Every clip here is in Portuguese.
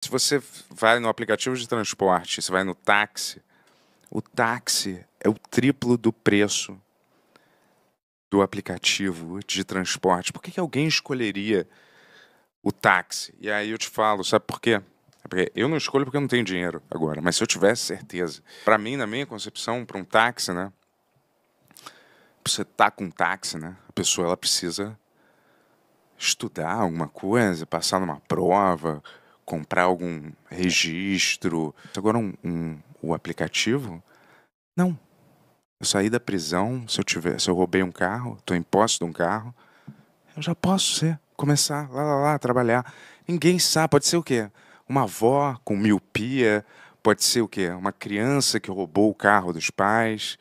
Se você vai no aplicativo de transporte, você vai no táxi, o táxi é o triplo do preço do aplicativo de transporte. Por que, que alguém escolheria o táxi? E aí eu te falo, sabe por quê? Porque eu não escolho porque eu não tenho dinheiro agora, mas se eu tivesse certeza. Para mim, na minha concepção, para um táxi, né? Você tá com um táxi, né? A pessoa ela precisa estudar alguma coisa, passar numa prova, comprar algum registro. Agora, um, um, o aplicativo? Não. Eu saí da prisão, se eu, tiver, se eu roubei um carro, estou em posse de um carro, eu já posso ser, começar lá, lá, lá, trabalhar. Ninguém sabe, pode ser o quê? Uma avó com miopia, pode ser o quê? Uma criança que roubou o carro dos pais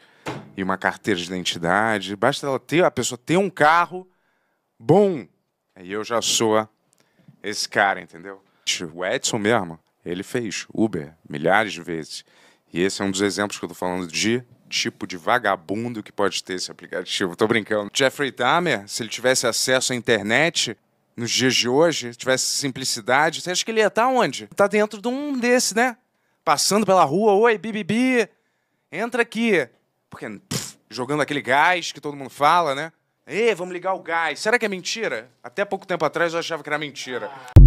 e uma carteira de identidade. Basta ela ter, a pessoa ter um carro bom. Aí eu já sou esse cara, entendeu? o Edson mesmo, ele fez Uber milhares de vezes. E esse é um dos exemplos que eu tô falando de tipo de vagabundo que pode ter esse aplicativo. Tô brincando. Jeffrey Dahmer, se ele tivesse acesso à internet nos dias de hoje, tivesse simplicidade, você acha que ele ia estar tá onde? Tá dentro de um desse, né? Passando pela rua, oi, bibibi, entra aqui. Porque pff, jogando aquele gás que todo mundo fala, né? Ei, vamos ligar o gás. Será que é mentira? Até pouco tempo atrás eu achava que era mentira.